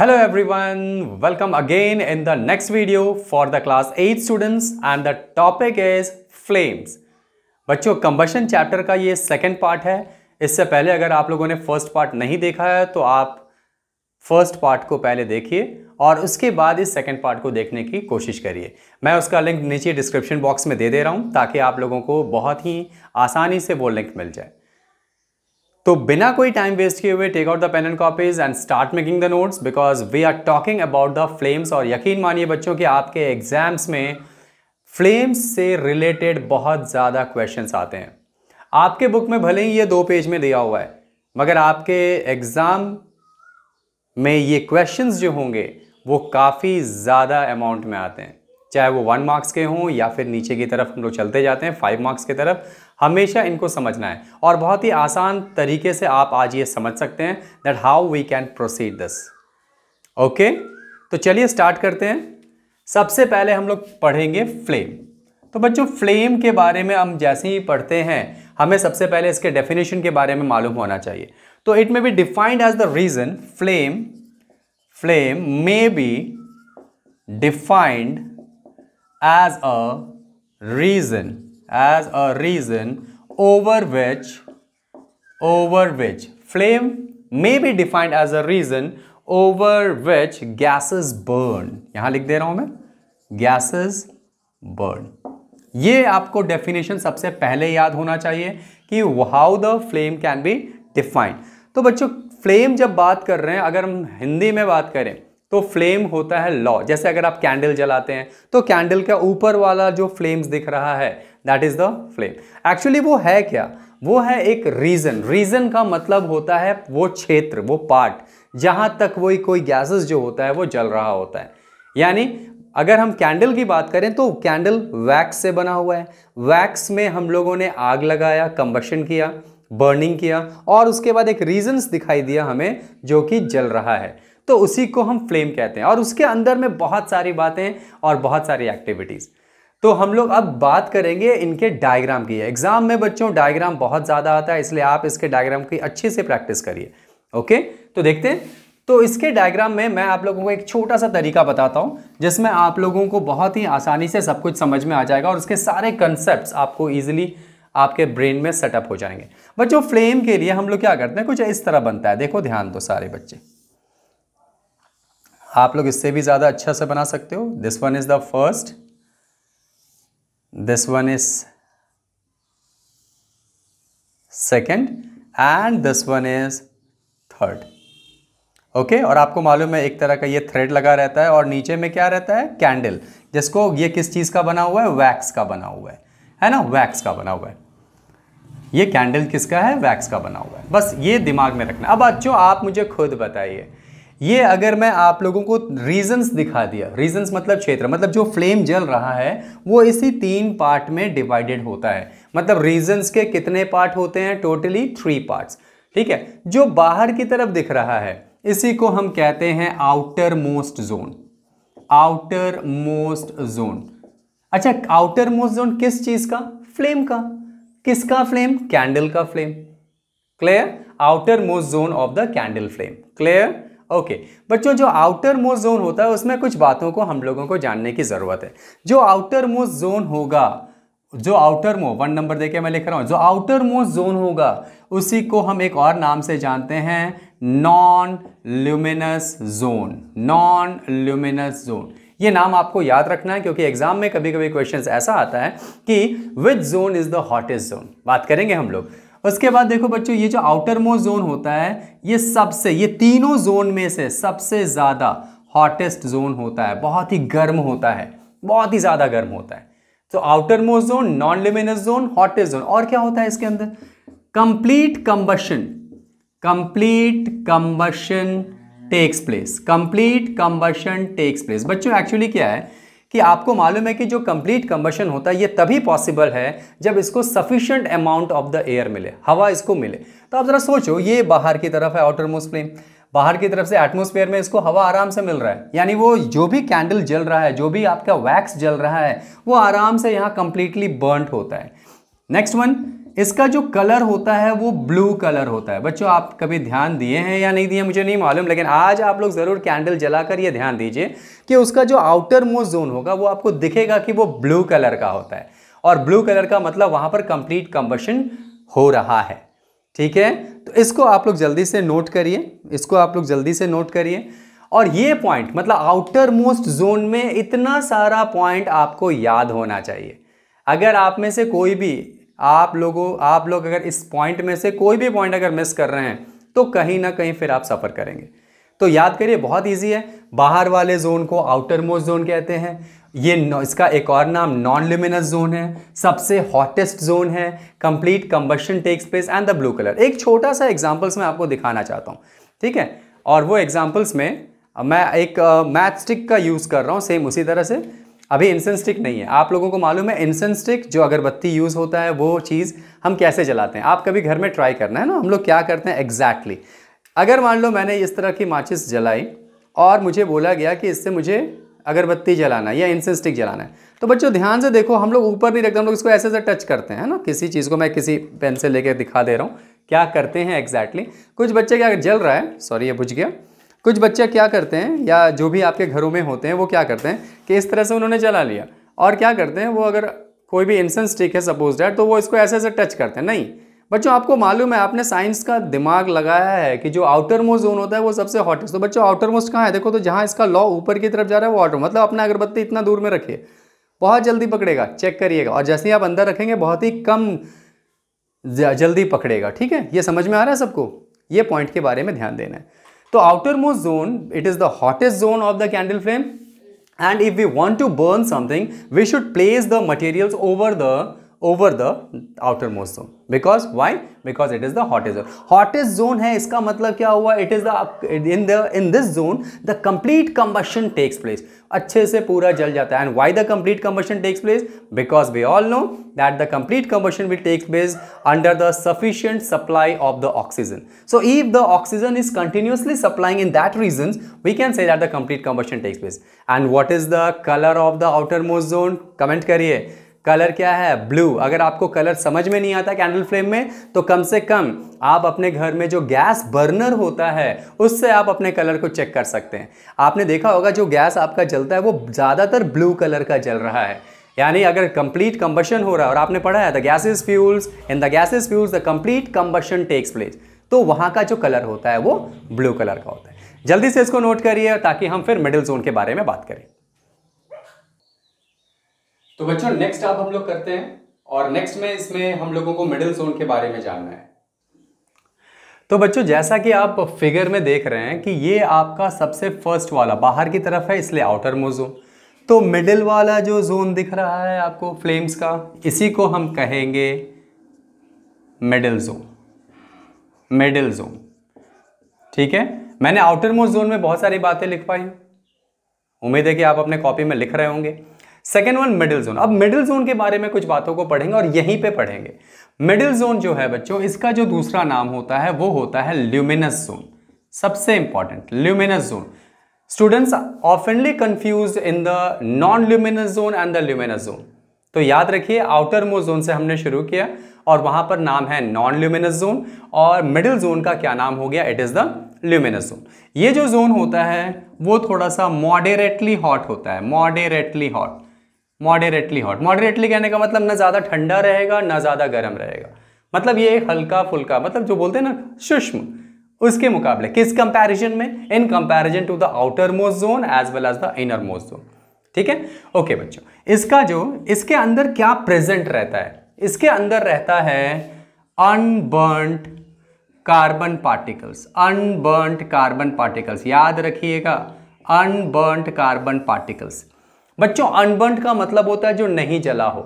Hello everyone, welcome again in the next video for the class 8 students and the topic is flames. बच्चों combustion chapter का ये second part है इससे पहले अगर आप लोगों ने फर्स्ट पार्ट नहीं देखा है तो आप फर्स्ट पार्ट को पहले देखिए और उसके बाद इस सेकेंड पार्ट को देखने की कोशिश करिए मैं उसका लिंक नीचे डिस्क्रिप्शन बॉक्स में दे दे रहा हूँ ताकि आप लोगों को बहुत ही आसानी से वो लिंक मिल जाए तो बिना कोई टाइम वेस्ट किए हुए take out the pen and copies and start making the notes because we are talking about the flames और यकीन मानिए बच्चों कि आपके एग्जाम्स में फ्लेम्स से रिलेटेड बहुत ज़्यादा क्वेश्चन आते हैं आपके बुक में भले ही ये दो पेज में दिया हुआ है मगर आपके एग्ज़ाम में ये क्वेश्चंस जो होंगे वो काफ़ी ज़्यादा अमाउंट में आते हैं चाहे वो वन मार्क्स के हों या फिर नीचे की तरफ हम लोग चलते जाते हैं फाइव मार्क्स की तरफ हमेशा इनको समझना है और बहुत ही आसान तरीके से आप आज ये समझ सकते हैं that how we can proceed this okay तो चलिए स्टार्ट करते हैं सबसे पहले हम लोग पढ़ेंगे फ्लेम तो बच्चों फ्लेम के बारे में हम जैसे ही पढ़ते हैं हमें सबसे पहले इसके डेफिनेशन के बारे में मालूम होना चाहिए तो it may be defined as the region flame flame may be defined as a reason as a reason over which over which flame may be defined as a reason over which gases burn यहां लिख दे रहा हूं मैं gases burn ये आपको definition सबसे पहले याद होना चाहिए कि how the flame can be defined तो बच्चों फ्लेम जब बात कर रहे हैं अगर हम हिंदी में बात करें तो फ्लेम होता है लॉ जैसे अगर आप कैंडल जलाते हैं तो कैंडल का ऊपर वाला जो फ्लेम्स दिख रहा है that is the flame actually वो है क्या वो है एक रीजन रीजन का मतलब होता है वो क्षेत्र वो पार्ट जहां तक वो कोई गैसेस जो होता है वो जल रहा होता है यानी अगर हम कैंडल की बात करें तो कैंडल वैक्स से बना हुआ है वैक्स में हम लोगों ने आग लगाया कंबशन किया बर्निंग किया और उसके बाद एक रीजन्स दिखाई दिया हमें जो कि जल रहा है तो उसी को हम फ्लेम कहते हैं और उसके अंदर में बहुत सारी बातें और बहुत सारी एक्टिविटीज़ तो हम लोग अब बात करेंगे इनके डायग्राम की एग्जाम में बच्चों डायग्राम बहुत ज़्यादा आता है इसलिए आप इसके डायग्राम की अच्छे से प्रैक्टिस करिए ओके तो देखते हैं तो इसके डायग्राम में मैं आप लोगों को एक छोटा सा तरीका बताता हूं जिसमें आप लोगों को बहुत ही आसानी से सब कुछ समझ में आ जाएगा और उसके सारे कंसेप्ट आपको ईजिली आपके ब्रेन में सेटअप हो जाएंगे बच्चों फ्लेम के लिए हम लोग क्या करते हैं कुछ इस तरह बनता है देखो ध्यान दो सारे बच्चे आप लोग इससे भी ज़्यादा अच्छा से बना सकते हो this one is the first this one is second and this one is third okay और आपको मालूम है एक तरह का ये थ्रेड लगा रहता है और नीचे में क्या रहता है कैंडल जिसको ये किस चीज़ का बना हुआ है वैक्स का बना हुआ है है ना वैक्स का बना हुआ है ये कैंडल किसका है वैक्स का बना हुआ है बस ये दिमाग में रखना अब बच्चों आप मुझे खुद बताइए ये अगर मैं आप लोगों को रीजंस दिखा दिया रीजंस मतलब क्षेत्र मतलब जो फ्लेम जल रहा है वो इसी तीन पार्ट में डिवाइडेड होता है मतलब रीजंस के कितने पार्ट होते हैं टोटली थ्री पार्ट्स ठीक है जो बाहर की तरफ दिख रहा है इसी को हम कहते हैं outer most zone outer most zone अच्छा आउटर मोस्ट जोन किस चीज का फ्लेम का किसका फ्लेम कैंडल का flame clear outer most zone of the candle flame clear okay बच्चों जो आउटर मोस्ट जोन होता है उसमें कुछ बातों को हम लोगों को जानने की ज़रूरत है जो आउटर मोस्ट जोन होगा जो आउटर मो वन नंबर देके मैं लिख रहा हूँ जो आउटर मोस्ट जोन होगा उसी को हम एक और नाम से जानते हैं non luminous zone non luminous zone ये नाम आपको याद रखना है क्योंकि एग्जाम में कभी कभी क्वेश्चन ऐसा आता है कि which zone is the hottest zone बात करेंगे हम लोग उसके बाद देखो बच्चों ये जो आउटर मोस्ट जोन होता है ये सबसे ये तीनों जोन में से सबसे ज़्यादा हॉटेस्ट जोन होता है बहुत ही गर्म होता है बहुत ही ज़्यादा गर्म होता है तो outer most zone non luminous zone hottest zone और क्या होता है इसके अंदर complete combustion complete combustion takes place complete combustion takes place बच्चों एक्चुअली क्या है कि आपको मालूम है कि जो कंप्लीट कंबशन होता है ये तभी पॉसिबल है जब इसको sufficient amount of the air मिले हवा इसको मिले तो आप ज़रा सोचो ये बाहर की तरफ है आउटर मोस्ट फ्लेम बाहर की तरफ से एटमोसफेयर में इसको हवा आराम से मिल रहा है यानी वो जो भी कैंडल जल रहा है जो भी आपका वैक्स जल रहा है वो आराम से यहाँ कंप्लीटली बर्नड होता है नेक्स्ट वन इसका जो कलर होता है वो ब्लू कलर होता है बच्चों आप कभी ध्यान दिए हैं या नहीं दिए मुझे नहीं मालूम लेकिन आज आप लोग ज़रूर कैंडल जलाकर ये ध्यान दीजिए कि उसका जो आउटर मोस्ट जोन होगा वो आपको दिखेगा कि वो ब्लू कलर का होता है और ब्लू कलर का मतलब वहाँ पर कंप्लीट कंबशन हो रहा है ठीक है तो इसको आप लोग जल्दी से नोट करिए इसको आप लोग जल्दी से नोट करिए और ये पॉइंट मतलब आउटर मोस्ट जोन में इतना सारा पॉइंट आपको याद होना चाहिए अगर आप में से कोई भी आप लोगों आप लोग अगर इस पॉइंट में से कोई भी पॉइंट अगर मिस कर रहे हैं तो कहीं ना कहीं फिर आप सफ़र करेंगे तो याद करिए बहुत ईजी है बाहर वाले जोन को आउटर मोस्ट जोन कहते हैं ये इसका एक और नाम नॉन लिमिनस जोन है सबसे हॉटेस्ट जोन है complete combustion takes place and the blue colour एक छोटा सा एग्जाम्पल्स मैं आपको दिखाना चाहता हूँ ठीक है और वो एग्जाम्पल्स में मैं एक मैथ स्टिक का यूज़ कर रहा हूँ सेम उसी तरह से अभी इंसेंस स्टिक नहीं है आप लोगों को मालूम है इंसेंस स्टिक जो अगरबत्ती यूज़ होता है वो चीज़ हम कैसे जलाते हैं आप कभी घर में ट्राई करना है ना हम लोग क्या करते हैं एग्जैक्टली exactly. अगर मान लो मैंने इस तरह की माचिस जलाई और मुझे बोला गया कि इससे मुझे अगरबत्ती जलाना है या इंसेंस स्टिक जलाना है तो बच्चों ध्यान से देखो हम लोग ऊपर नहीं रखते हम लोग इसको ऐसे ऐसे टच करते हैं ना किसी चीज़ को मैं किसी पेन से लेकर दिखा दे रहा हूँ क्या करते हैं एग्जैक्टली exactly? कुछ बच्चे क्या जल रहा है सॉरी ये बुझ गया कुछ बच्चे क्या करते हैं या जो भी आपके घरों में होते हैं वो क्या करते हैं कि इस तरह से उन्होंने जला लिया और क्या करते हैं वो अगर कोई भी इंसन स्टिक है सपोज डैट तो वो इसको ऐसे ऐसे टच करते हैं नहीं बच्चों आपको मालूम है आपने साइंस का दिमाग लगाया है कि जो आउटर मोस्ट जोन होता है वो सबसे हॉटेस्ट तो बच्चों आउटर मोस्ट कहाँ है देखो तो जहाँ इसका लॉ ऊपर की तरफ जा रहा है वो आउटर मतलब अपना अगरबत्ती इतना दूर में रखिए बहुत जल्दी पकड़ेगा चेक करिएगा और जैसे ही आप अंदर रखेंगे बहुत ही कम जल्दी पकड़ेगा ठीक है ये समझ में आ रहा है सबको ये पॉइंट के बारे में ध्यान देना है तो outermost zone, it is the hottest zone of the candle flame. And if we want to burn something, we should place the materials over the over the outer zone zone because why because it is the hottest zone hottest zone है इसका मतलब क्या हुआ it is then in this zone the complete combustion takes place अच्छे से पूरा जल जाता है and why the complete combustion takes place because we all know that the complete combustion will takes place under the sufficient supply of the oxygen so if the oxygen is continuously supplying in that region we can say that the complete combustion takes place and what is the colour of the outer most zone comment करिए colour क्या है blue अगर आपको colour समझ में नहीं आता candle flame में तो कम से कम आप अपने घर में जो गैस बर्नर होता है उससे आप अपने कलर को चेक कर सकते हैं आपने देखा होगा जो गैस आपका जलता है वो ज़्यादातर ब्लू कलर का जल रहा है यानी अगर कंप्लीट कंबशन हो रहा है और आपने पढ़ा है the gases fuels in the gases fuels the complete combustion takes place तो वहाँ का जो कलर होता है वो ब्लू कलर का होता है जल्दी से इसको नोट करिए ताकि हम फिर मिडिल जोन के बारे में बात करें तो बच्चों नेक्स्ट आप हम लोग करते हैं और नेक्स्ट में इसमें हम लोगों को मिडिल जोन के बारे में जानना है तो बच्चों जैसा कि आप फिगर में देख रहे हैं कि ये आपका सबसे फर्स्ट वाला बाहर की तरफ है इसलिए आउटर मोजोन तो मिडिल वाला जो जोन दिख रहा है आपको फ्लेम्स का इसी को हम कहेंगे मिडिल जोन मिडिल जोन ठीक है मैंने आउटर मोस्ट जोन में बहुत सारी बातें लिखवाई उम्मीद है कि आप अपने कॉपी में लिख रहे होंगे सेकेंड वन मिडिल जोन अब मिडिल जोन के बारे में कुछ बातों को पढ़ेंगे और यहीं पे पढ़ेंगे मिडिल जोन जो है बच्चों इसका जो दूसरा नाम होता है वो होता है ल्यूमिनस जोन सबसे इंपॉर्टेंट ल्यूमिनस जोन स्टूडेंट्स ऑफनली confuse in the non luminous zone and the luminous zone तो याद रखिए आउटर मोस्ट जोन से हमने शुरू किया और वहां पर नाम है नॉन ल्यूमिनस जोन और मिडिल जोन का क्या नाम हो गया it is the luminous zone ये जो जोन होता है वो थोड़ा सा मॉडरेटली हॉट होता है moderately hot moderately hot moderately कहने का मतलब ना ज़्यादा ठंडा रहेगा ना ज़्यादा गर्म रहेगा मतलब ये हल्का फुल्का मतलब जो बोलते हैं ना सूक्ष्म उसके मुकाबले किस कंपैरिजन में in comparison to the outer most zone as well as the inner most zone ठीक है ओके बच्चों इसका जो इसके अंदर क्या प्रेजेंट रहता है इसके अंदर रहता है unburned carbon particles unburned carbon particles याद रखिएगा अनबर्नड कार्बन पार्टिकल्स बच्चों अनबर्न का मतलब होता है जो नहीं जला हो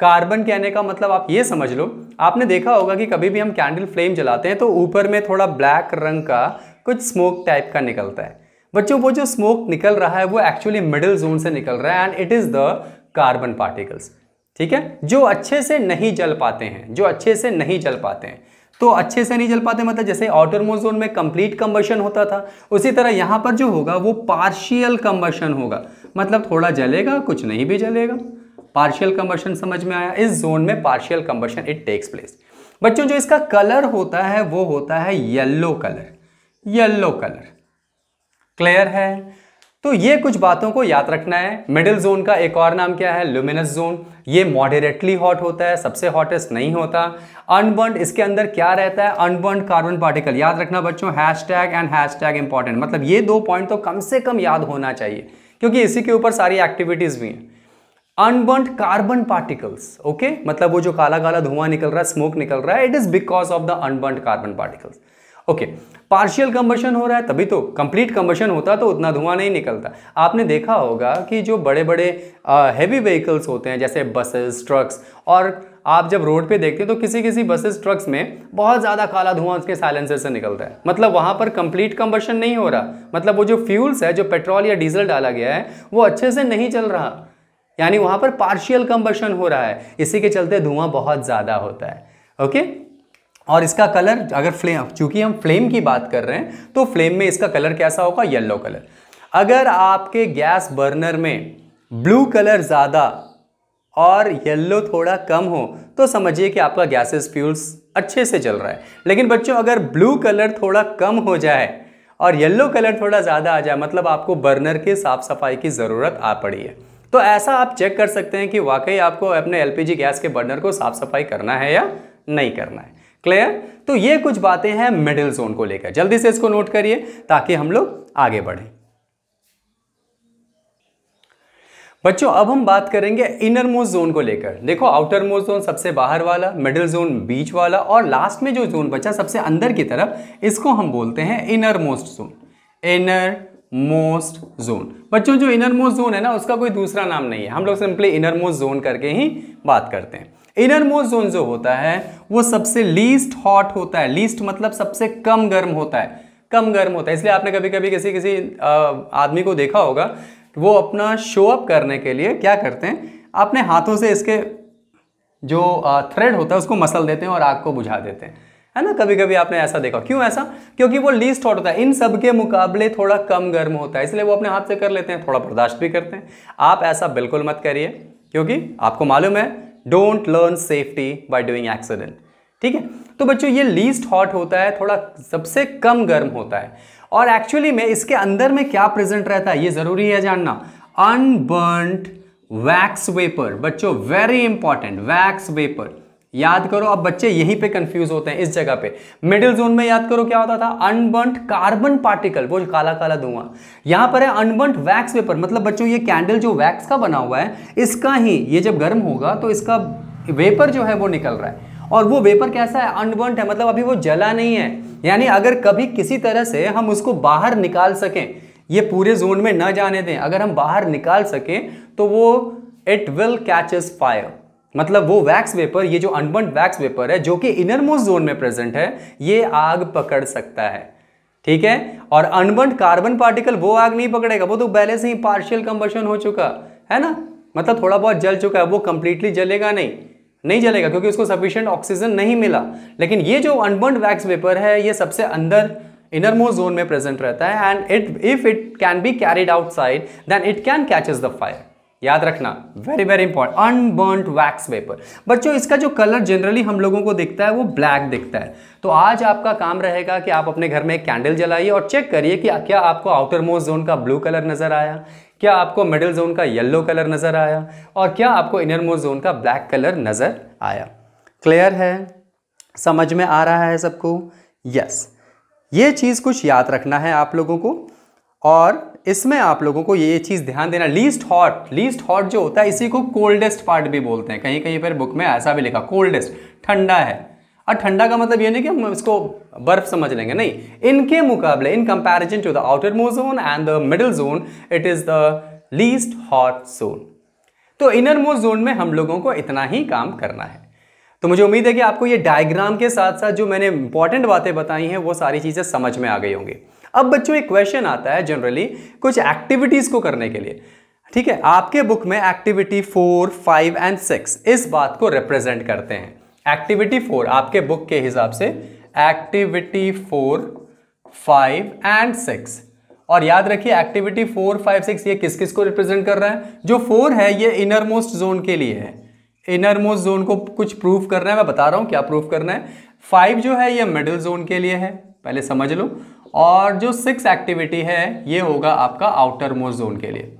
कार्बन कहने का मतलब आप ये समझ लो आपने देखा होगा कि कभी भी हम कैंडल फ्लेम जलाते हैं तो ऊपर में थोड़ा ब्लैक रंग का कुछ स्मोक टाइप का निकलता है बच्चों वो जो स्मोक निकल रहा है वो एक्चुअली मिडिल जोन से निकल रहा है and it is the carbon particles ठीक है जो अच्छे से नहीं जल पाते हैं जो अच्छे से नहीं जल पाते हैं तो अच्छे से नहीं जल पाते मतलब जैसे आउटर जोन में कंप्लीट कम्बशन होता था उसी तरह यहाँ पर जो होगा वो पार्शियल कम्बशन होगा मतलब थोड़ा जलेगा कुछ नहीं भी जलेगा पार्शियल कंबर्शन समझ में आया इस जोन में partial combustion it takes place बच्चों जो इसका कलर होता है वो होता है yellow colour yellow colour clear है तो ये कुछ बातों को याद रखना है मिडिल जोन का एक और नाम क्या है ल्यूमिनस जोन ये मॉडरेटली हॉट होता है सबसे हॉटेस्ट नहीं होता अनबर्न इसके अंदर क्या रहता है अनबर्न कार्बन पार्टिकल याद रखना बच्चों hashtag and hashtag important मतलब ये दो पॉइंट तो कम से कम याद होना चाहिए क्योंकि इसी के ऊपर सारी एक्टिविटीज भी हैं अनबर्न कार्बन पार्टिकल्स ओके मतलब वो जो काला काला धुआं निकल रहा है स्मोक निकल रहा है it is because of the unburn carbon particles okay partial combustion हो रहा है तभी तो कंप्लीट कंबर्शन होता तो उतना धुआं नहीं निकलता आपने देखा होगा कि जो बड़े बड़े हैवी व्हीकल्स होते हैं जैसे बसेस ट्रक्स और आप जब रोड पे देखते हैं तो किसी किसी बसेस ट्रक्स में बहुत ज़्यादा काला धुआं उसके साइलेंसर से निकलता है मतलब वहाँ पर कंप्लीट कंबर्शन नहीं हो रहा मतलब वो जो फ्यूल्स है जो पेट्रोल या डीजल डाला गया है वो अच्छे से नहीं चल रहा यानी वहाँ पर पार्शियल कंबर्शन हो रहा है इसी के चलते धुआं बहुत ज़्यादा होता है ओके और इसका कलर अगर फ्लेम चूंकि हम फ्लेम की बात कर रहे हैं तो फ्लेम में इसका कलर कैसा होगा येल्लो कलर अगर आपके गैस बर्नर में ब्लू कलर ज़्यादा और येल्लो थोड़ा कम हो तो समझिए कि आपका गैसेस फ्यूल्स अच्छे से चल रहा है लेकिन बच्चों अगर ब्लू कलर थोड़ा कम हो जाए और येल्लो कलर थोड़ा ज़्यादा आ जाए मतलब आपको बर्नर की साफ़ सफाई की ज़रूरत आ पड़ी है तो ऐसा आप चेक कर सकते हैं कि वाकई आपको अपने एलपीजी गैस के बर्नर को साफ़ सफाई करना है या नहीं करना है क्लियर तो ये कुछ बातें हैं मिडिल जोन को लेकर जल्दी से इसको नोट करिए ताकि हम लोग आगे बढ़ें बच्चों अब हम बात करेंगे इनर मोस्ट जोन को लेकर देखो आउटर मोस्ट जोन सबसे बाहर वाला मिडिल जोन बीच वाला और लास्ट में जो जोन बचा सबसे अंदर की तरफ इसको हम बोलते हैं inner most zone inner most zone बच्चों जो इनर मोस्ट जोन है ना उसका कोई दूसरा नाम नहीं है हम लोग सिंपली इनर मोस्ट जोन करके ही बात करते हैं इनर मोस्ट जोन जो होता है वो सबसे लीस्ट हॉट होता है लीस्ट मतलब सबसे कम गर्म होता है कम गर्म होता है इसलिए आपने कभी कभी किसी किसी आदमी को देखा होगा वो अपना शो अप करने के लिए क्या करते हैं अपने हाथों से इसके जो थ्रेड होता है उसको मसल देते हैं और आग को बुझा देते हैं है ना कभी कभी आपने ऐसा देखा क्यों ऐसा क्योंकि वो लीस्ट हॉट होता है इन सब के मुकाबले थोड़ा कम गर्म होता है इसलिए वो अपने हाथ से कर लेते हैं थोड़ा बर्दाश्त भी करते हैं आप ऐसा बिल्कुल मत करिए क्योंकि आपको मालूम है don't learn safety by doing accident ठीक है तो बच्चों ये लीस्ट हॉट होता है थोड़ा सबसे कम गर्म होता है और एक्चुअली में इसके अंदर में क्या प्रेजेंट रहता है ये ज़रूरी है जानना अनबर्नड वैक्स वेपर बच्चों वेरी इंपॉर्टेंट वैक्स वेपर याद करो अब बच्चे यहीं पे कंफ्यूज होते हैं इस जगह पे मिडिल जोन में याद करो क्या होता था अनबंट कार्बन पार्टिकल वो काला काला धुआं यहां पर है अनबंट वैक्स वेपर मतलब बच्चों ये कैंडल जो वैक्स का बना हुआ है इसका ही ये जब गर्म होगा तो इसका वेपर जो है वो निकल रहा है और वो वेपर कैसा है अनबर्न है मतलब अभी वो जला नहीं है यानी अगर कभी किसी तरह से हम उसको बाहर निकाल सकें ये पूरे जोन में ना जाने दें अगर हम बाहर निकाल सकें तो वो इट विल कैचेस फायर मतलब वो वैक्स वेपर ये जो अनबर्न वैक्स वेपर है जो कि इनर मोस्ट जोन में प्रेजेंट है ये आग पकड़ सकता है ठीक है और अनबर्न कार्बन पार्टिकल वो आग नहीं पकड़ेगा वो तो पहले से ही पार्शियल कंबर्शन हो चुका है ना मतलब थोड़ा बहुत जल चुका है वो कंप्लीटली जलेगा नहीं नहीं जलेगा क्योंकि उसको सफिशियंट ऑक्सीजन नहीं मिला लेकिन ये जो अनबर्न वैक्स वेपर है ये सबसे अंदर इनर मोस्ट जोन में प्रेजेंट रहता है and it if it can be carried outside then it can catches the fire याद रखना very very important unburnt wax vapour बच्चों इसका जो कलर जनरली हम लोगों को दिखता है वो ब्लैक दिखता है तो आज आपका काम रहेगा कि आप अपने घर में एक कैंडल जलाइए और चेक करिए कि क्या आपको आउटर मोस्ट जोन का ब्लू कलर नजर आया क्या आपको मिडिल जोन का येलो कलर नज़र आया और क्या आपको इनर मोस्ट जोन का ब्लैक कलर नज़र आया क्लियर है समझ में आ रहा है सबको यस ये चीज़ कुछ याद रखना है आप लोगों को और इसमें आप लोगों को ये चीज़ ध्यान देना लीस्ट हॉट लीस्ट हॉट जो होता है इसी को कोल्डेस्ट पार्ट भी बोलते हैं कहीं कहीं पर बुक में ऐसा भी लिखा कोल्डेस्ट ठंडा है और ठंडा का मतलब ये नहीं कि हम इसको बर्फ समझ लेंगे नहीं इनके मुकाबले in comparison to the outer more zone and the middle zone it is the least hot zone तो इनर मोस्ट जोन में हम लोगों को इतना ही काम करना है तो मुझे उम्मीद है कि आपको ये डायग्राम के साथ साथ जो मैंने इंपॉर्टेंट बातें बताई हैं वो सारी चीज़ें समझ में आ गई होंगी अब बच्चों एक क्वेश्चन आता है जनरली कुछ एक्टिविटीज़ को करने के लिए ठीक है आपके बुक में activity four five and six इस बात को रिप्रेजेंट करते हैं एक्टिविटी फोर आपके बुक के हिसाब से activity four five and six और याद रखिए एक्टिविटी फोर फाइव सिक्स ये किस किस को रिप्रेजेंट कर रहा है जो फोर है ये इनर मोस्ट जोन के लिए है इनर मोस्ट जोन को कुछ प्रूफ करना है मैं बता रहा हूँ क्या प्रूफ करना है फाइव जो है ये मिडिल जोन के लिए है पहले समझ लो और जो सिक्स एक्टिविटी है ये होगा आपका आउटर मोस्ट जोन के लिए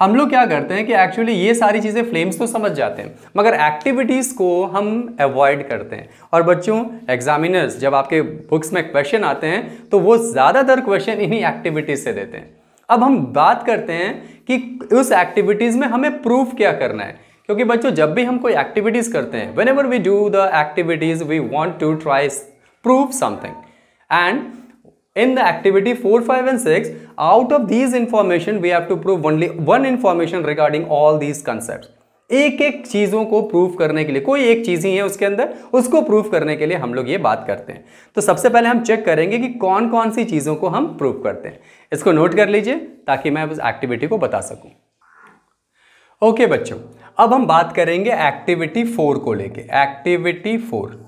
हम लोग क्या करते हैं कि एक्चुअली ये सारी चीज़ें फ्लेम्स तो समझ जाते हैं मगर एक्टिविटीज़ को हम अवॉइड करते हैं और बच्चों एग्जामिनर्स जब आपके बुक्स में क्वेश्चन आते हैं तो वो ज़्यादातर क्वेश्चन इन्हीं एक्टिविटीज़ से देते हैं अब हम बात करते हैं कि उस एक्टिविटीज़ में हमें प्रूफ क्या करना है क्योंकि बच्चों जब भी हम कोई एक्टिविटीज़ करते हैं whenever we do the activities we want to try prove something and in the activity 4 5 and 6 out of these information we have to prove only one information regarding all these concepts एक एक चीज़ों को proof करने के लिए कोई एक चीज़ ही है उसके अंदर उसको प्रूव करने के लिए हम लोग ये बात करते हैं तो सबसे पहले हम चेक करेंगे कि कौन कौन सी चीज़ों को हम प्रूव करते हैं इसको नोट कर लीजिए ताकि मैं उस एक्टिविटी को बता सकूं ओके बच्चों अब हम बात करेंगे एक्टिविटी फोर को लेके एक्टिविटी फोर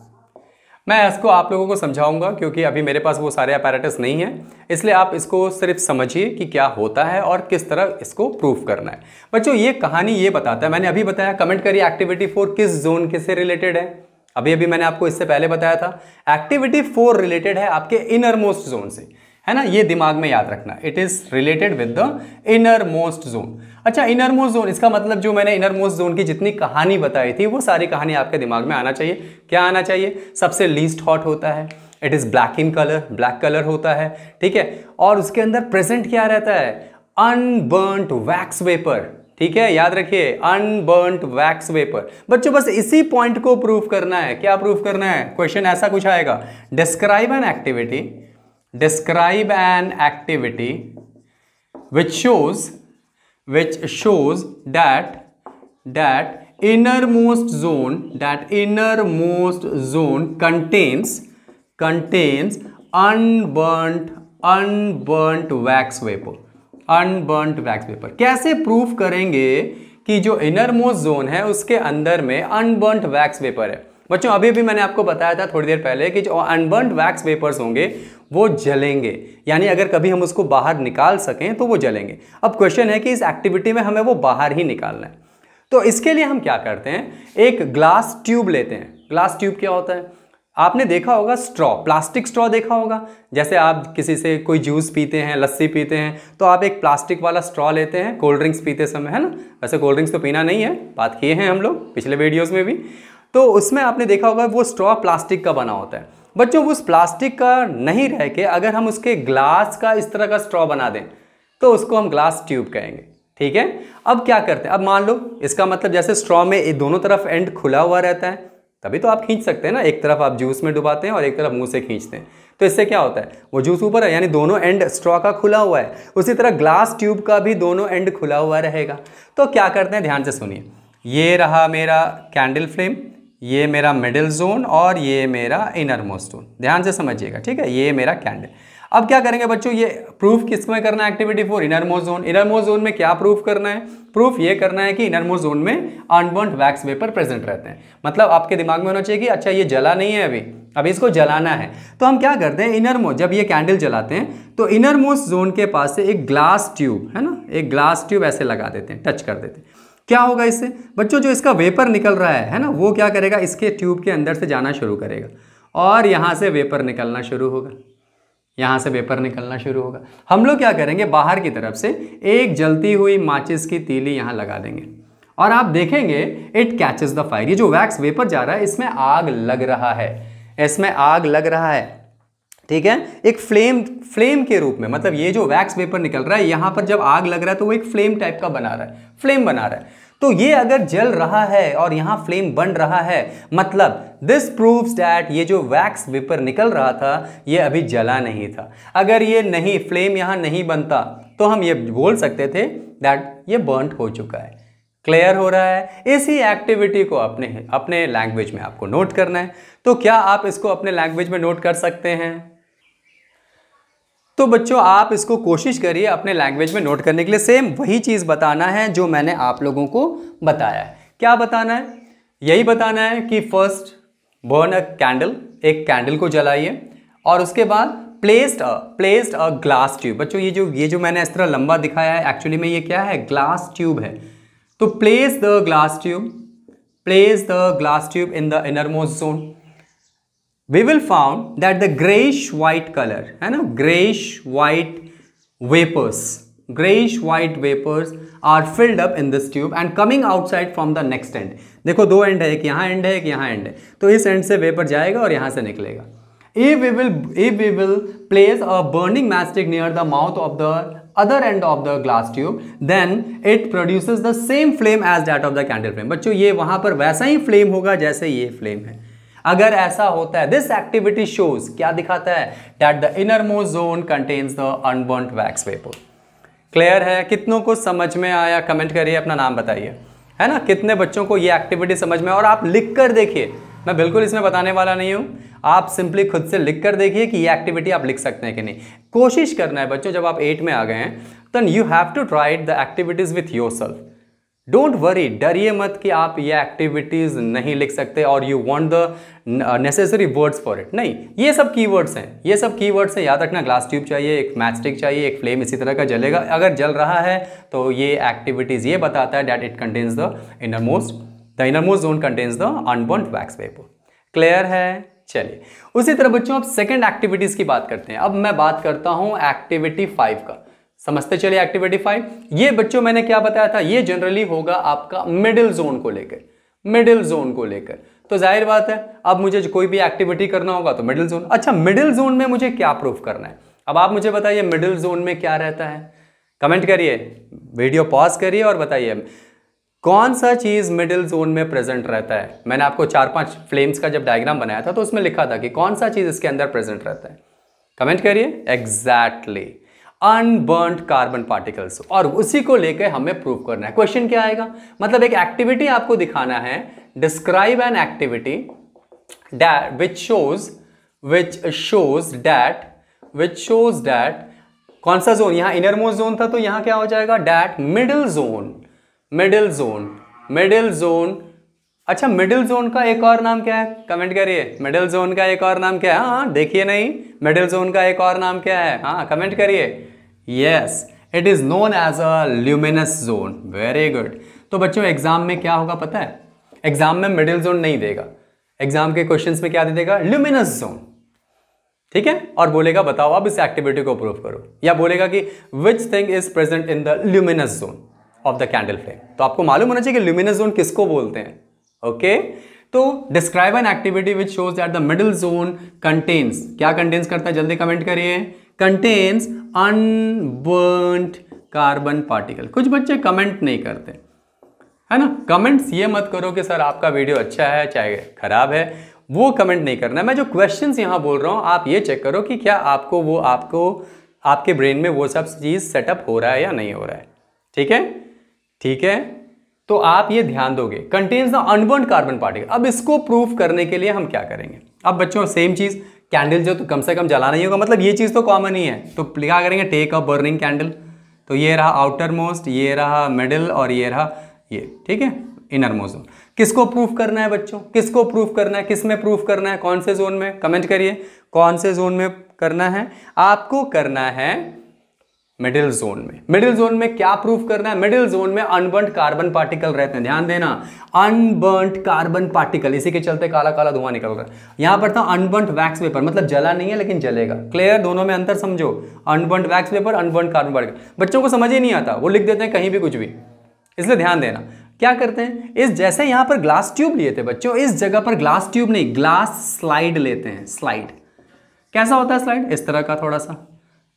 मैं इसको आप लोगों को समझाऊंगा क्योंकि अभी मेरे पास वो सारे अपैरेटस नहीं है इसलिए आप इसको सिर्फ समझिए कि क्या होता है और किस तरह इसको प्रूफ करना है बच्चों ये कहानी ये बताता है मैंने अभी बताया कमेंट करिए एक्टिविटी फोर किस जोन के से रिलेटेड है अभी अभी मैंने आपको इससे पहले बताया था एक्टिविटी फोर रिलेटेड है आपके इनर मोस्ट जोन से है ना ये दिमाग में याद रखना it is related with the inner most zone अच्छा इनर मोस्ट जोन इसका मतलब जो मैंने इनर मोस्ट जोन की जितनी कहानी बताई थी वो सारी कहानी आपके दिमाग में आना चाहिए क्या आना चाहिए सबसे लीस्ट हॉट होता है it is black in colour black colour होता है ठीक है और उसके अंदर प्रेजेंट क्या रहता है अनबर्नड वैक्स वेपर ठीक है याद रखिए अनबर्नड वैक्स वेपर बच्चों बस इसी पॉइंट को प्रूफ करना है क्या प्रूफ करना है क्वेश्चन ऐसा कुछ आएगा describe an activity describe an activity which shows which shows that that innermost zone that innermost zone contains contains unburnt unburned wax vapour unburned wax vapour कैसे प्रूफ करेंगे कि जो इनर मोस्ट जोन है उसके अंदर में अनबर्नड वैक्स वेपर है बच्चों अभी भी मैंने आपको बताया था थोड़ी देर पहले कि जो अनबर्नड वैक्स वेपर्स होंगे वो जलेंगे यानी अगर कभी हम उसको बाहर निकाल सकें तो वो जलेंगे अब क्वेश्चन है कि इस एक्टिविटी में हमें वो बाहर ही निकालना है तो इसके लिए हम क्या करते हैं एक ग्लास ट्यूब लेते हैं ग्लास ट्यूब क्या होता है आपने देखा होगा स्ट्रॉ प्लास्टिक स्ट्रॉ देखा होगा जैसे आप किसी से कोई जूस पीते हैं लस्सी पीते हैं तो आप एक प्लास्टिक वाला स्ट्रॉ लेते हैं कोल्ड ड्रिंक्स पीते समय है ना वैसे कोल्ड ड्रिंक्स तो पीना नहीं है बात किए हैं हम लोग पिछले वीडियोज़ में भी तो उसमें आपने देखा होगा वो स्ट्रॉ प्लास्टिक का बना होता है बच्चों उस प्लास्टिक का नहीं रह के अगर हम उसके ग्लास का इस तरह का स्ट्रॉ बना दें तो उसको हम ग्लास ट्यूब कहेंगे ठीक है अब क्या करते हैं अब मान लो इसका मतलब जैसे स्ट्रॉ में दोनों तरफ एंड खुला हुआ रहता है तभी तो आप खींच सकते हैं ना एक तरफ आप जूस में डुबाते हैं और एक तरफ मुंह से खींचते हैं तो इससे क्या होता है वो जूस ऊपर है यानी दोनों एंड स्ट्रॉ का खुला हुआ है उसी तरह ग्लास ट्यूब का भी दोनों एंड खुला हुआ रहेगा तो क्या करते हैं ध्यान से सुनिए ये रहा मेरा कैंडल फ्लेम ये मेरा मिडिल जोन और ये मेरा इनर मोस्ट जोन ध्यान से समझिएगा ठीक है ये मेरा कैंडल अब क्या करेंगे बच्चों ये प्रूफ किस में करना है activity four inner most zone inner most zone में क्या प्रूफ करना है प्रूफ ये करना है कि इनर मोस्ट जोन में अनबर्न वैक्स वेपर प्रेजेंट रहते हैं मतलब आपके दिमाग में होना चाहिए कि अच्छा ये जला नहीं है अभी अभी इसको जलाना है तो हम क्या करते हैं इनर मोस्ट जब ये कैंडल जलाते हैं तो इनर मोस्ट जोन के पास से एक ग्लास ट्यूब है ना एक ग्लास ट्यूब ऐसे लगा देते हैं टच कर देते हैं क्या होगा इससे बच्चों जो इसका वेपर निकल रहा है है ना वो क्या करेगा इसके ट्यूब के अंदर से जाना शुरू करेगा और यहाँ से वेपर निकलना शुरू होगा यहाँ से वेपर निकलना शुरू होगा हम लोग क्या करेंगे बाहर की तरफ से एक जलती हुई माचिस की तीली यहाँ लगा देंगे और आप देखेंगे इट कैचेज द फायर ये जो वैक्स वेपर जा रहा है इसमें आग लग रहा है इसमें आग लग रहा है ठीक है एक फ्लेम फ्लेम के रूप में मतलब ये जो वैक्स पेपर निकल रहा है यहां पर जब आग लग रहा है तो वो एक फ्लेम टाइप का बना रहा है फ्लेम बना रहा है तो ये अगर जल रहा है और यहाँ फ्लेम बन रहा है मतलब दिस प्रूव्स डैट ये जो वैक्स वेपर निकल रहा था ये अभी जला नहीं था अगर ये नहीं फ्लेम यहाँ नहीं बनता तो हम ये बोल सकते थे दैट ये बर्न हो चुका है क्लियर हो रहा है इसी एक्टिविटी को अपने अपने लैंग्वेज में आपको नोट करना है तो क्या आप इसको अपने लैंग्वेज में नोट कर सकते हैं तो बच्चों आप इसको कोशिश करिए अपने लैंग्वेज में नोट करने के लिए सेम वही चीज़ बताना है जो मैंने आप लोगों को बताया है क्या बताना है यही बताना है कि फर्स्ट बर्न अ कैंडल एक कैंडल को जलाइए और उसके बाद placed a placed a glass tube बच्चों ये जो ये जो मैंने इस तरह लंबा दिखाया है एक्चुअली में ये क्या है ग्लास ट्यूब है तो place the glass tube place the glass tube in the innermost zone we will found that the grayish white color है ना grayish white vapors grayish white vapors are filled up in this tube and coming outside from the next end देखो दो and है एक यहाँ and है एक यहाँ एंड है तो इस एंड से वेपर जाएगा और यहाँ से निकलेगा if we will if we will place a burning mastic near the mouth of the other end of the glass tube then it produces the same flame as that of the candle flame बच्चों ये वहाँ पर वैसा ही flame होगा जैसे ये flame है अगर ऐसा होता है दिस एक्टिविटी शोज क्या दिखाता है that the inner most zone contains the unburnt wax vapour clear है कितनों को समझ में आया कमेंट करिए अपना नाम बताइए है ना कितने बच्चों को ये एक्टिविटी समझ में और आप लिख कर देखिए मैं बिल्कुल इसमें बताने वाला नहीं हूँ आप सिंपली खुद से लिख कर देखिए कि ये एक्टिविटी आप लिख सकते हैं कि नहीं कोशिश करना है बच्चों जब आप एट में आ गए हैं then you have to tried the activities with yourself don't worry डरिए मत कि आप ये एक्टिविटीज़ नहीं लिख सकते और you want the necessary words for it नहीं ये सब की वर्ड्स हैं ये सब की वर्ड्स हैं याद रखना ग्लास ट्यूब चाहिए एक मैचस्टिक चाहिए एक फ्लेम इसी तरह का जलेगा अगर जल रहा है तो ये एक्टिविटीज़ ये बताता है that it contains the inner most the inner most zone contains the unburnt wax vapour clear है चलिए उसी तरह बच्चों अब सेकेंड एक्टिविटीज़ की बात करते हैं अब मैं बात करता हूँ एक्टिविटी फाइव का समझते चले एक्टिविटी फाइव ये बच्चों मैंने क्या बताया था ये जनरली होगा आपका मिडिल जोन को लेकर मिडिल जोन को लेकर तो जाहिर बात है अब मुझे कोई भी एक्टिविटी करना होगा तो मिडिल जोन अच्छा मिडिल जोन में मुझे क्या प्रूफ करना है अब आप मुझे बताइए मिडिल जोन में क्या रहता है कमेंट करिए वीडियो पॉज करिए और बताइए कौन सा चीज़ मिडिल जोन में प्रेजेंट रहता है मैंने आपको चार पांच फ्लेम्स का जब डायग्राम बनाया था तो उसमें लिखा था कि कौन सा चीज़ इसके अंदर प्रेजेंट रहता है कमेंट करिए exactly exactly. Unburnt carbon particles और उसी को लेकर हमें प्रूव करना है क्वेश्चन क्या आएगा मतलब एक एक्टिविटी आपको दिखाना है describe an activity that which shows which shows that which shows that कौन सा जोन यहां इनर मोस्ट जोन था तो यहां क्या हो जाएगा that middle zone middle zone middle zone अच्छा मिडिल जोन का एक और नाम क्या है कमेंट करिए मिडिल जोन का एक और नाम क्या है हाँ देखिए नहीं मिडिल जोन का एक और नाम क्या है हाँ कमेंट करिए yes it is known as a luminous zone very good तो बच्चों एग्जाम में क्या होगा पता है एग्जाम में मिडिल जोन नहीं देगा एग्जाम के क्वेश्चन में क्या दे देगा ल्यूमिनस जोन ठीक है और बोलेगा बताओ अब इस एक्टिविटी को प्रूव करो या बोलेगा कि which thing is present in the luminous zone of the candle flame तो आपको मालूम होना चाहिए कि ल्यूमिनस जोन किसको बोलते हैं ओके तो describe an activity which shows that the middle zone contains क्या कंटेन्स करता है जल्दी कमेंट करिए कंटेन्स अनबर्नड कार्बन पार्टिकल कुछ बच्चे कमेंट नहीं करते है ना कमेंट्स ये मत करो कि सर आपका वीडियो अच्छा है चाहे खराब है वो कमेंट नहीं करना है मैं जो क्वेश्चंस यहाँ बोल रहा हूँ आप ये चेक करो कि क्या आपको वो आपको आपके ब्रेन में वो सब चीज़ सेटअप हो रहा है या नहीं हो रहा है ठीक है ठीक है तो आप ये ध्यान दोगे contains the unburn carbon particle अब इसको प्रूफ करने के लिए हम क्या करेंगे अब बच्चों सेम चीज़ कैंडल जो तो कम से कम जला नहीं होगा मतलब ये चीज़ तो कॉमन ही है तो क्या करेंगे टेक अ बर्निंग कैंडल तो ये रहा आउटर मोस्ट ये रहा मिडल और ये रहा ये ठीक है इनर मोस्ट जोन किसको प्रूफ करना है बच्चों किसको प्रूफ करना है किस में प्रूफ करना है कौन से जोन में कमेंट करिए कौन से जोन में करना है आपको करना है मिडिल जोन में मिडिल जोन में क्या प्रूफ करना है मिडिल जोन में अनबर्ट कार्बन पार्टिकल रहते हैं ध्यान देना अनबर्ट कार्बन पार्टिकल इसी के चलते काला काला धुआं निकल रहा है यहां पर था अनबर्ट वैक्स पेपर मतलब जला नहीं है लेकिन जलेगा क्लियर दोनों में अंतर समझो unburnt wax vapour unburnt carbon particle बच्चों को समझ ही नहीं आता वो लिख देते हैं कहीं भी कुछ भी इसलिए ध्यान देना क्या करते हैं इस जैसे यहां पर ग्लास ट्यूब लिए थे बच्चों इस जगह पर ग्लास ट्यूब नहीं ग्लास स्लाइड लेते हैं स्लाइड कैसा होता है स्लाइड इस तरह का थोड़ा सा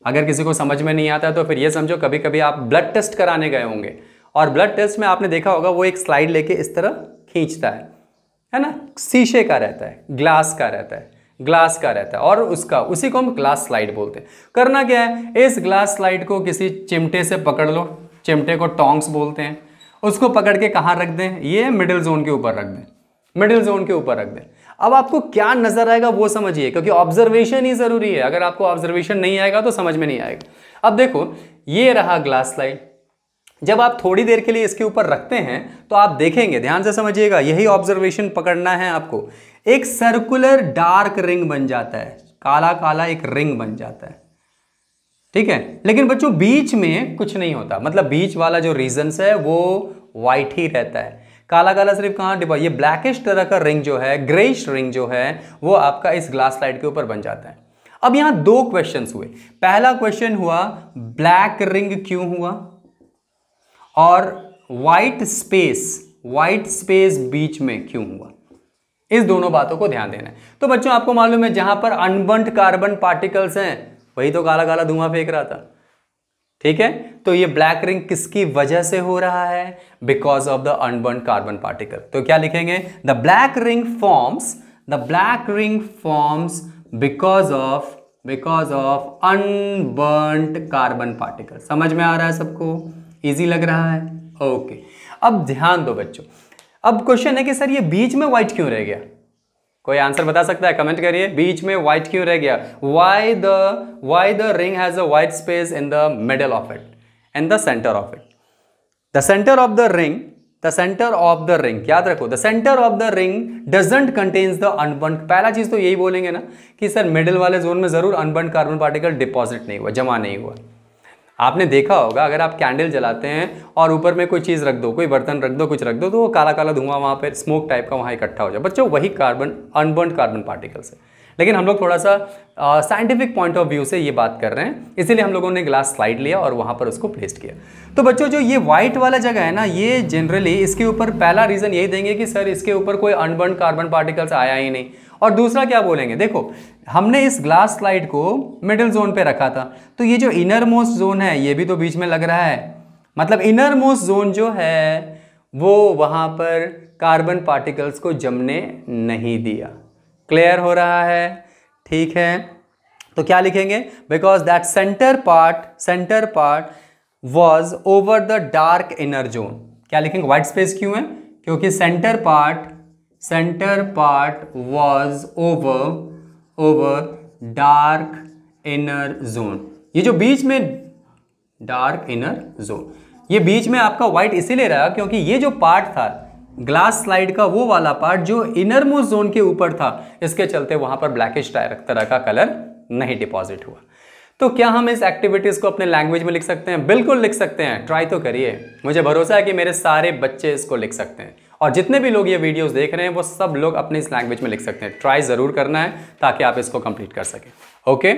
अगर किसी को समझ में नहीं आता तो फिर ये समझो कभी कभी आप ब्लड टेस्ट कराने गए होंगे और ब्लड टेस्ट में आपने देखा होगा वो एक स्लाइड लेके इस तरह खींचता है है ना शीशे का रहता है ग्लास का रहता है ग्लास का रहता है और उसका उसी को हम ग्लास स्लाइड बोलते हैं करना क्या है इस ग्लास स्लाइड को किसी चिमटे से पकड़ लो चिमटे को टोंग्स बोलते हैं उसको पकड़ के कहाँ रख दें ये मिडिल जोन के ऊपर रख दें मिडिल जोन के ऊपर रख दें अब आपको क्या नजर आएगा वो समझिए क्योंकि ऑब्जर्वेशन ही जरूरी है अगर आपको ऑब्जर्वेशन नहीं आएगा तो समझ में नहीं आएगा अब देखो ये रहा ग्लास स्लाइड जब आप थोड़ी देर के लिए इसके ऊपर रखते हैं तो आप देखेंगे ध्यान से समझिएगा यही ऑब्जर्वेशन पकड़ना है आपको एक सर्कुलर डार्क रिंग बन जाता है काला काला एक रिंग बन जाता है ठीक है लेकिन बच्चों बीच में कुछ नहीं होता मतलब बीच वाला जो रीजन्स है वो वाइट ही रहता है काला काला सिर्फ कहाँ डिपो ये ब्लैकिश तरह का रिंग जो है ग्रेइश रिंग जो है वो आपका इस ग्लास स्लाइड के ऊपर बन जाता है अब यहां दो क्वेश्चन हुए पहला क्वेश्चन हुआ ब्लैक रिंग क्यों हुआ और वाइट स्पेस वाइट स्पेस बीच में क्यों हुआ इस दोनों बातों को ध्यान देना है तो बच्चों आपको मालूम है जहां पर अनबंट कार्बन पार्टिकल्स हैं वही तो काला काला धुआं फेंक रहा था ठीक है तो ये ब्लैक रिंग किसकी वजह से हो रहा है because of the unburn carbon particle तो क्या लिखेंगे the black ring forms the black ring forms because of because of unburnt carbon particle समझ में आ रहा है सबको इजी लग रहा है ओके okay. अब ध्यान दो बच्चों अब क्वेश्चन है कि सर ये बीच में व्हाइट क्यों रह गया कोई आंसर बता सकता है कमेंट करिए बीच में व्हाइट क्यों रह गया why the why the ring has a white space in the middle of it in the centre of it the centre of the ring the centre of the ring याद रखो the centre of the ring doesn't contains the unburnt पहला चीज तो यही बोलेंगे ना कि sir middle वाले जोन में जरूर अनबंड कार्बन पार्टिकल डिपॉजिट नहीं हुआ जमा नहीं हुआ आपने देखा होगा अगर आप कैंडल जलाते हैं और ऊपर में कोई चीज़ रख दो कोई बर्तन रख दो कुछ रख दो तो वो काला काला धुआं वहाँ पर स्मोक टाइप का वहाँ इकट्ठा हो जाए बच्चों वही कार्बन अनबर्न कार्बन पार्टिकल्स है लेकिन हम लोग थोड़ा सा साइंटिफिक पॉइंट ऑफ व्यू से ये बात कर रहे हैं इसीलिए हम लोगों ने ग्लास स्लाइड लिया और वहाँ पर उसको प्लेस्ट किया तो बच्चों जो ये व्हाइट वाला जगह है ना ये जनरली इसके ऊपर पहला रीज़न यही देंगे कि सर इसके ऊपर कोई अनबर्न कार्बन पार्टिकल्स आया ही नहीं और दूसरा क्या बोलेंगे देखो हमने इस ग्लास स्लाइड को मिडिल जोन पे रखा था तो ये जो इनर मोस्ट जोन है ये भी तो बीच में लग रहा है मतलब इनर मोस्ट जोन जो है वो वहाँ पर कार्बन पार्टिकल्स को जमने नहीं दिया क्लियर हो रहा है ठीक है तो क्या लिखेंगे because that centre part centre part was over the dark inner zone क्या लिखेंगे व्हाइट स्पेस क्यों है क्योंकि centre part center part was over over dark inner zone ये जो बीच में dark inner zone ये बीच में आपका white इसीलिए रहा क्योंकि ये जो पार्ट था ग्लास स्लाइड का वो वाला पार्ट जो इनर मोस्ट जोन के ऊपर था इसके चलते वहां पर ब्लैकिश तरह का कलर नहीं डिपॉजिट हुआ तो क्या हम इस एक्टिविटीज़ को अपने लैंग्वेज में लिख सकते हैं बिल्कुल लिख सकते हैं ट्राई तो करिए मुझे भरोसा है कि मेरे सारे बच्चे इसको लिख सकते हैं और जितने भी लोग ये वीडियोस देख रहे हैं वो सब लोग अपने इस लैंग्वेज में लिख सकते हैं ट्राई ज़रूर करना है ताकि आप इसको कंप्लीट कर सकें ओके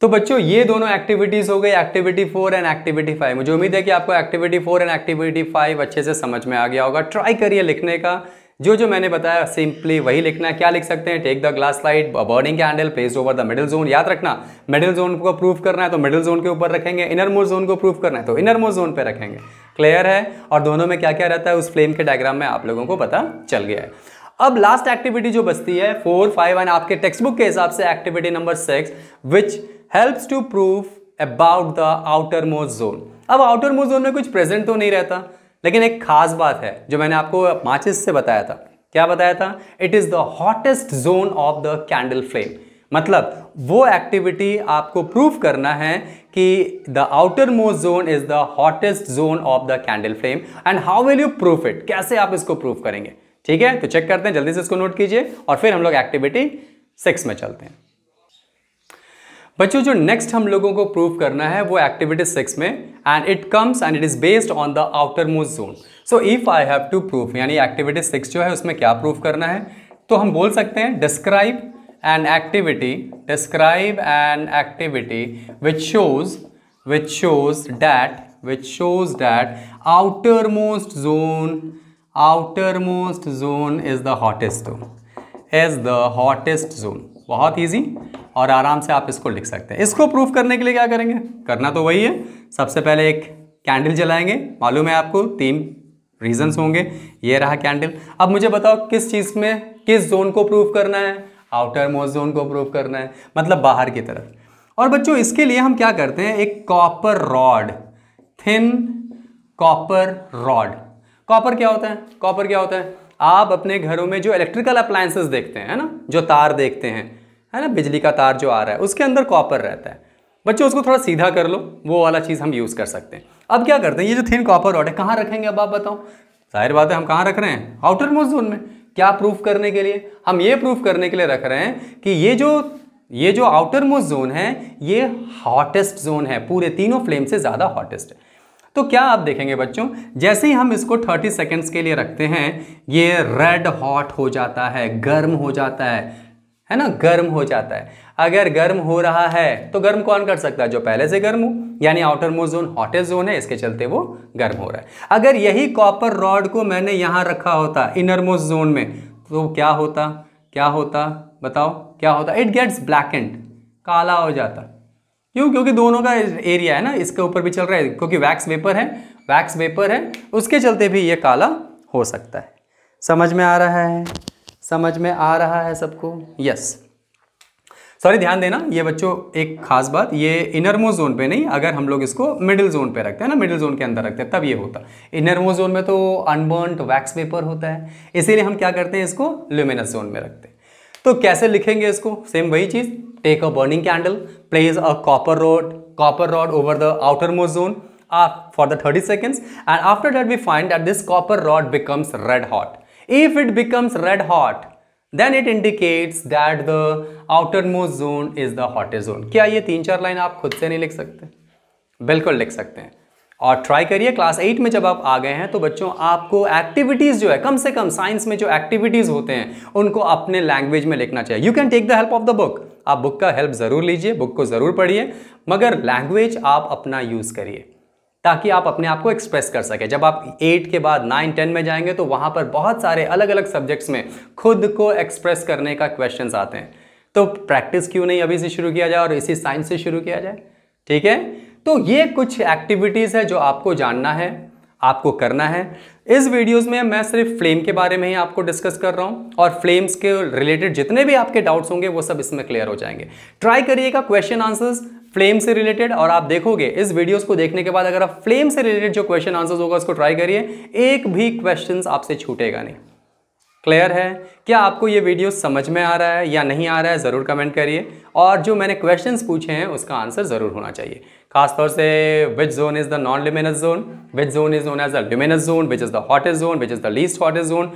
तो बच्चों ये दोनों एक्टिविटीज़ हो गई activity four and activity five मुझे उम्मीद है कि आपको activity four and activity five अच्छे से समझ में आ गया होगा ट्राई करिए लिखने का जो जो मैंने बताया सिंपली वही लिखना है क्या लिख सकते हैं take the glass light burning candle place over the middle zone याद रखना मिडिल जोन को प्रूफ करना है तो मिडिल जोन के ऊपर रखेंगे इनर मोर जोन को प्रूफ करना है तो इनर मोर जोन पे रखेंगे क्लियर है और दोनों में क्या क्या रहता है उस फ्लेम के डायग्राम में आप लोगों को पता चल गया है अब लास्ट एक्टिविटी जो बचती है फोर फाइव एंड आपके टेक्स्ट बुक के हिसाब से activity number six which helps to prove about the outer most zone अब आउटर मोस्ट जोन में कुछ प्रेजेंट तो नहीं रहता लेकिन एक खास बात है जो मैंने आपको माचिस से बताया था क्या बताया था it is the hottest zone of the candle flame मतलब वो एक्टिविटी आपको प्रूव करना है कि the outer most zone is the hottest zone of the candle flame and how will you proof it कैसे आप इसको प्रूफ करेंगे ठीक है तो चेक करते हैं जल्दी से इसको नोट कीजिए और फिर हम लोग एक्टिविटी सिक्स में चलते हैं बच्चों जो नेक्स्ट हम लोगों को प्रूफ करना है वो एक्टिविटी सिक्स में and it comes and it is based on the outer most zone so if I have to proof यानी एक्टिविटी सिक्स जो है उसमें क्या प्रूफ करना है तो हम बोल सकते हैं describe an activity describe an activity which shows which shows that which shows that outermost zone outermost zone is the hottest is the hottest zone बहुत easy और आराम से आप इसको लिख सकते हैं इसको प्रूफ करने के लिए क्या करेंगे करना तो वही है सबसे पहले एक कैंडल जलाएंगे मालूम है आपको तीन रीजंस होंगे ये रहा कैंडल अब मुझे बताओ किस चीज़ में किस जोन को प्रूफ करना है आउटर मोस्ट जोन को प्रूव करना है मतलब बाहर की तरफ और बच्चों इसके लिए हम क्या करते हैं एक copper rod thin copper rod copper क्या होता है कॉपर क्या होता है आप अपने घरों में जो इलेक्ट्रिकल अप्लायंसेस देखते हैं है ना जो तार देखते हैं है ना बिजली का तार जो आ रहा है उसके अंदर कॉपर रहता है बच्चों उसको थोड़ा सीधा कर लो वो वाला चीज़ हम यूज़ कर सकते हैं अब क्या करते हैं ये जो थिन कॉपर रॉड है कहाँ रखेंगे अब आप बताओ जाहिर बात है हम कहाँ रख रहे हैं आउटर मोस्ट जोन में क्या प्रूफ करने के लिए हम ये प्रूफ करने के लिए रख रहे हैं कि ये जो ये जो आउटर मोस्ट जोन है ये हॉटेस्ट जोन है पूरे तीनों फ्लेम से ज़्यादा हॉटेस्ट है तो क्या आप देखेंगे बच्चों जैसे ही हम इसको 30 सेकेंड्स के लिए रखते हैं ये रेड हॉट हो जाता है गर्म हो जाता है है ना गर्म हो जाता है अगर गर्म हो रहा है तो गर्म कौन कर सकता है जो पहले से गर्म हो यानी outer most zone hottest zone है इसके चलते वो गर्म हो रहा है अगर यही कॉपर रॉड को मैंने यहाँ रखा होता इनर मोस्ट जोन में तो क्या होता क्या होता बताओ क्या होता इट गेट्स ब्लैक एंड काला हो जाता क्यों क्योंकि दोनों का एरिया है ना इसके ऊपर भी चल रहा है क्योंकि वैक्स वेपर है वैक्स वेपर है उसके चलते भी ये काला हो सकता है समझ में आ रहा है समझ में आ रहा है सबको यस सॉरी ध्यान देना ये बच्चों एक खास बात ये इनरमो जोन पे नहीं अगर हम लोग इसको मिडिल जोन पे रखते हैं ना मिडिल जोन के अंदर रखते हैं तब ये होता है इनरमो जोन में तो अनबर्नड वैक्स पेपर होता है इसीलिए हम क्या करते हैं इसको ल्यूमिनस जोन में रखते हैं तो कैसे लिखेंगे इसको सेम वही चीज़ take a burning candle place a copper rod copper rod over the outer most zone for the thirty seconds and after that we find that this copper rod becomes red hot If it becomes red hot, then it indicates that the outermost zone is the hottest zone. क्या ये तीन चार line आप खुद से नहीं लिख सकते बिल्कुल लिख सकते हैं और ट्राई करिए क्लास एट में जब आप आ गए हैं तो बच्चों आपको एक्टिविटीज़ जो है कम से कम साइंस में जो एक्टिविटीज़ होते हैं उनको अपने लैंग्वेज में लिखना चाहिए you can take the help of the book आप बुक का हेल्प ज़रूर लीजिए बुक को ज़रूर पढ़िए मगर लैंग्वेज आप अपना यूज़ करिए ताकि आप अपने आप को एक्सप्रेस कर सकें जब आप एट के बाद नाइन टेन में जाएंगे तो वहाँ पर बहुत सारे अलग अलग सब्जेक्ट्स में खुद को एक्सप्रेस करने का क्वेश्चन आते हैं तो प्रैक्टिस क्यों नहीं अभी से शुरू किया जाए और इसी साइंस से शुरू किया जाए ठीक है तो ये कुछ एक्टिविटीज़ है जो आपको जानना है आपको करना है इस वीडियोस में मैं सिर्फ फ्लेम के बारे में ही आपको डिस्कस कर रहा हूँ और फ्लेम्स के रिलेटेड जितने भी आपके डाउट्स होंगे वो सब इसमें क्लियर हो जाएंगे ट्राई करिएगा क्वेश्चन आंसर्स फ्लेम से रिलेटेड और आप देखोगे इस वीडियोस को देखने के बाद अगर आप फ्लेम से रिलेटेड जो क्वेश्चन आंसर्स होगा उसको ट्राई करिए एक भी क्वेश्चन आपसे छूटेगा नहीं क्लियर है क्या आपको ये वीडियो समझ में आ रहा है या नहीं आ रहा है ज़रूर कमेंट करिए और जो मैंने क्वेश्चन पूछे हैं उसका आंसर ज़रूर होना चाहिए खासतौर से which zone is the non luminous zone which zone is known as the luminous zone which is the hottest zone which is the least hottest zone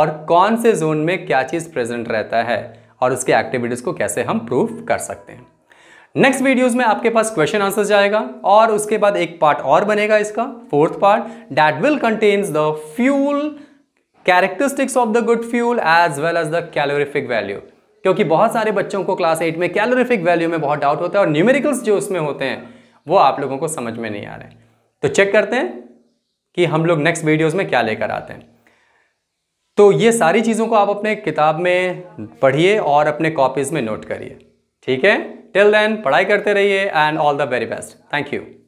और कौन से जोन में क्या चीज़ प्रेजेंट रहता है और उसके एक्टिविटीज़ को कैसे हम प्रूव कर सकते हैं नेक्स्ट वीडियोस में आपके पास क्वेश्चन आंसर जाएगा और उसके बाद एक पार्ट और बनेगा इसका fourth part that will contains the fuel characteristics of the good fuel as well as the calorific value क्योंकि बहुत सारे बच्चों को क्लास एट में कैलोरिफिक वैल्यू में बहुत डाउट होता है और न्यूमेरिकल्स जो उसमें होते हैं वो आप लोगों को समझ में नहीं आ रहे तो चेक करते हैं कि हम लोग नेक्स्ट वीडियोज में क्या लेकर आते हैं तो ये सारी चीज़ों को आप अपने किताब में पढ़िए और अपने कॉपीज़ में नोट करिए ठीक है टिल देन पढ़ाई करते रहिए and all the very best thank you